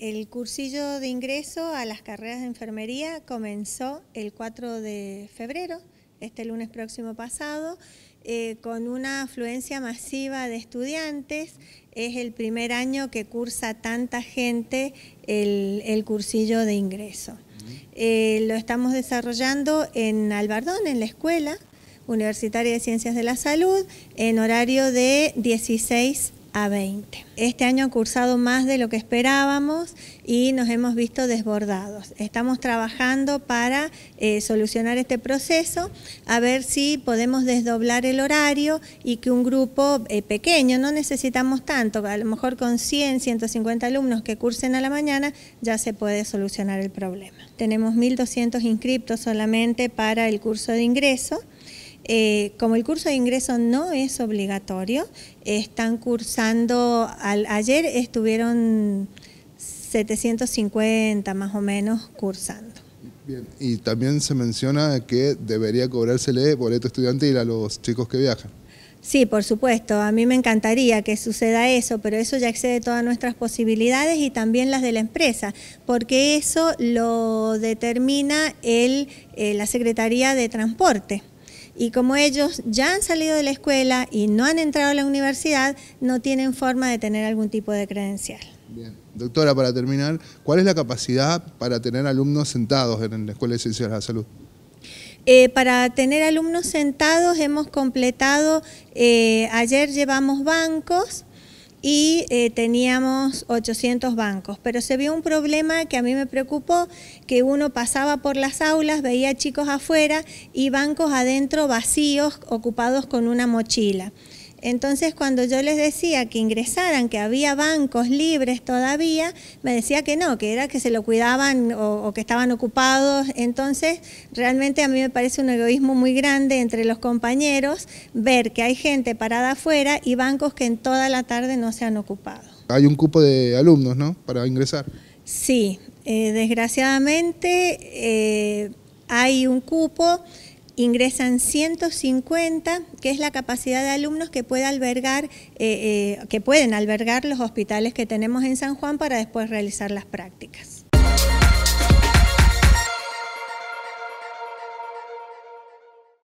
El cursillo de ingreso a las carreras de enfermería comenzó el 4 de febrero, este lunes próximo pasado, eh, con una afluencia masiva de estudiantes. Es el primer año que cursa tanta gente el, cursillo de ingreso. Eh, lo estamos desarrollando en Albardón, en la escuela universitaria de Ciencias de la Salud, en horario de 16 a 20. Este año ha cursado más de lo que esperábamos y nos hemos visto desbordados. Estamos trabajando para eh, solucionar este proceso, a ver si podemos desdoblar el horario y que un grupo eh, pequeño, no necesitamos tanto, a lo mejor con 100, 150 alumnos que cursen a la mañana, ya se puede solucionar el problema. Tenemos 1.200 inscriptos solamente para el curso de ingreso eh, como el curso de ingreso no es obligatorio, están cursando, al, ayer estuvieron 750 más o menos cursando. Bien, y también se menciona que debería cobrársele boleto este estudiantil a los chicos que viajan. Sí, por supuesto. A mí me encantaría que suceda eso, pero eso ya excede todas nuestras posibilidades y también las de la empresa, porque eso lo determina el, eh, la Secretaría de Transporte. Y como ellos ya han salido de la escuela y no han entrado a la universidad, no tienen forma de tener algún tipo de credencial. Bien. Doctora, para terminar, ¿cuál es la capacidad para tener alumnos sentados en la Escuela de Ciencias de la Salud? Eh, para tener alumnos sentados hemos completado, eh, ayer llevamos bancos, y eh, teníamos 800 bancos. Pero se vio un problema que a mí me preocupó, que uno pasaba por las aulas, veía chicos afuera y bancos adentro vacíos, ocupados con una mochila. Entonces cuando yo les decía que ingresaran, que había bancos libres todavía, me decía que no, que era que se lo cuidaban o, que estaban ocupados. Entonces realmente a mí me parece un egoísmo muy grande entre los compañeros ver que hay gente parada afuera y bancos que en toda la tarde no se han ocupado. Hay un cupo de alumnos, ¿no? Para ingresar. Sí, eh, desgraciadamente eh, hay un cupo ingresan 150, que es la capacidad de alumnos que albergar, eh, eh, que pueden albergar los hospitales que tenemos en San Juan para después realizar las prácticas.